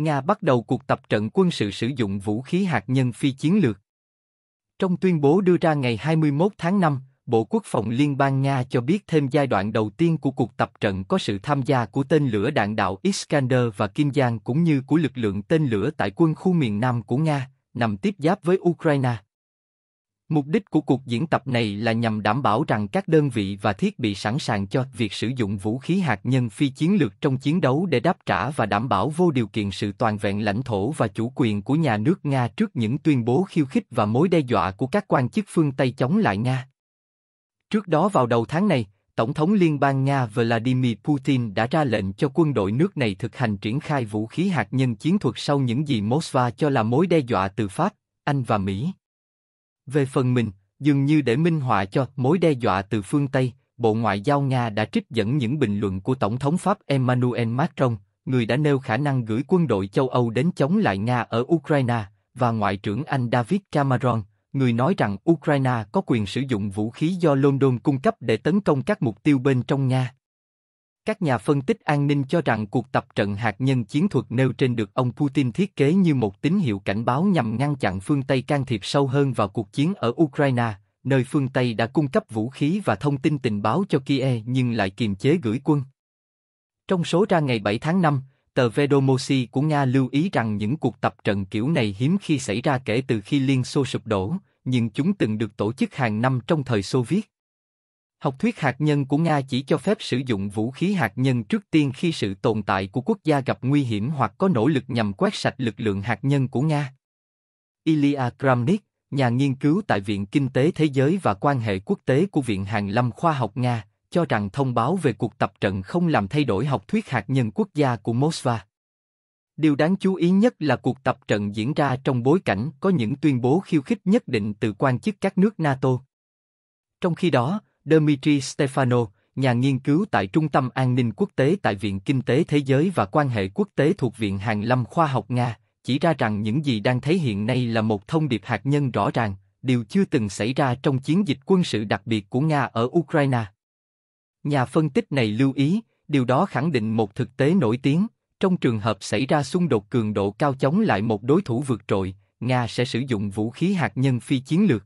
Nga bắt đầu cuộc tập trận quân sự sử dụng vũ khí hạt nhân phi chiến lược. Trong tuyên bố đưa ra ngày 21 tháng 5, Bộ Quốc phòng Liên bang Nga cho biết thêm giai đoạn đầu tiên của cuộc tập trận có sự tham gia của tên lửa đạn đạo Iskander và Kim Giang cũng như của lực lượng tên lửa tại quân khu miền Nam của Nga, nằm tiếp giáp với Ukraine. Mục đích của cuộc diễn tập này là nhằm đảm bảo rằng các đơn vị và thiết bị sẵn sàng cho việc sử dụng vũ khí hạt nhân phi chiến lược trong chiến đấu để đáp trả và đảm bảo vô điều kiện sự toàn vẹn lãnh thổ và chủ quyền của nhà nước Nga trước những tuyên bố khiêu khích và mối đe dọa của các quan chức phương Tây chống lại Nga. Trước đó vào đầu tháng này, Tổng thống Liên bang Nga Vladimir Putin đã ra lệnh cho quân đội nước này thực hành triển khai vũ khí hạt nhân chiến thuật sau những gì Moscow cho là mối đe dọa từ Pháp, Anh và Mỹ. Về phần mình, dường như để minh họa cho mối đe dọa từ phương Tây, Bộ Ngoại giao Nga đã trích dẫn những bình luận của Tổng thống Pháp Emmanuel Macron, người đã nêu khả năng gửi quân đội châu Âu đến chống lại Nga ở Ukraine, và Ngoại trưởng Anh David Cameron, người nói rằng Ukraine có quyền sử dụng vũ khí do London cung cấp để tấn công các mục tiêu bên trong Nga. Các nhà phân tích an ninh cho rằng cuộc tập trận hạt nhân chiến thuật nêu trên được ông Putin thiết kế như một tín hiệu cảnh báo nhằm ngăn chặn phương Tây can thiệp sâu hơn vào cuộc chiến ở Ukraine, nơi phương Tây đã cung cấp vũ khí và thông tin tình báo cho Kiev nhưng lại kiềm chế gửi quân. Trong số ra ngày 7 tháng 5, tờ Vedomosi của Nga lưu ý rằng những cuộc tập trận kiểu này hiếm khi xảy ra kể từ khi Liên Xô sụp đổ, nhưng chúng từng được tổ chức hàng năm trong thời Xô viết. Học thuyết hạt nhân của Nga chỉ cho phép sử dụng vũ khí hạt nhân trước tiên khi sự tồn tại của quốc gia gặp nguy hiểm hoặc có nỗ lực nhằm quét sạch lực lượng hạt nhân của Nga. Ilya Kramnik, nhà nghiên cứu tại Viện Kinh tế Thế giới và quan hệ quốc tế của Viện Hàn Lâm Khoa học Nga, cho rằng thông báo về cuộc tập trận không làm thay đổi học thuyết hạt nhân quốc gia của Moscow. Điều đáng chú ý nhất là cuộc tập trận diễn ra trong bối cảnh có những tuyên bố khiêu khích nhất định từ quan chức các nước NATO. Trong khi đó, Dmitry Stefano, nhà nghiên cứu tại Trung tâm An ninh Quốc tế tại Viện Kinh tế Thế giới và Quan hệ Quốc tế thuộc Viện Hàn Lâm Khoa học Nga, chỉ ra rằng những gì đang thấy hiện nay là một thông điệp hạt nhân rõ ràng, điều chưa từng xảy ra trong chiến dịch quân sự đặc biệt của Nga ở Ukraine. Nhà phân tích này lưu ý, điều đó khẳng định một thực tế nổi tiếng, trong trường hợp xảy ra xung đột cường độ cao chống lại một đối thủ vượt trội, Nga sẽ sử dụng vũ khí hạt nhân phi chiến lược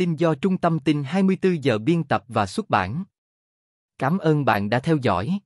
tin do Trung tâm tin 24 giờ biên tập và xuất bản. Cảm ơn bạn đã theo dõi.